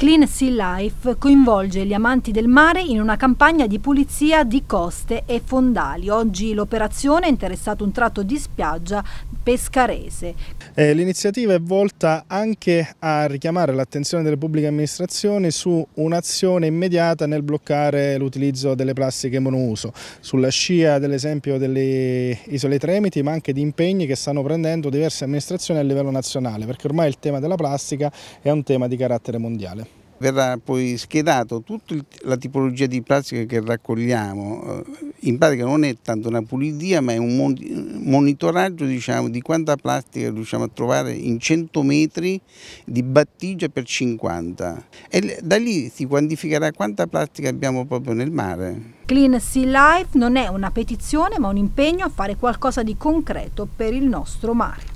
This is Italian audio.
Clean Sea Life coinvolge gli amanti del mare in una campagna di pulizia di coste e fondali. Oggi l'operazione ha interessato un tratto di spiaggia pescarese. Eh, l'iniziativa è volta anche a richiamare l'attenzione delle pubbliche amministrazioni su un'azione immediata nel bloccare l'utilizzo delle plastiche monouso, sulla scia dell'esempio delle isole Tremiti, ma anche di impegni che stanno prendendo diverse amministrazioni a livello nazionale, perché ormai il tema della plastica è un tema di carattere mondiale verrà poi schedato tutta la tipologia di plastica che raccogliamo. Eh, in pratica non è tanto una pulizia ma è un monitoraggio diciamo, di quanta plastica riusciamo a trovare in 100 metri di battigia per 50 e da lì si quantificherà quanta plastica abbiamo proprio nel mare. Clean Sea Life non è una petizione ma un impegno a fare qualcosa di concreto per il nostro mare.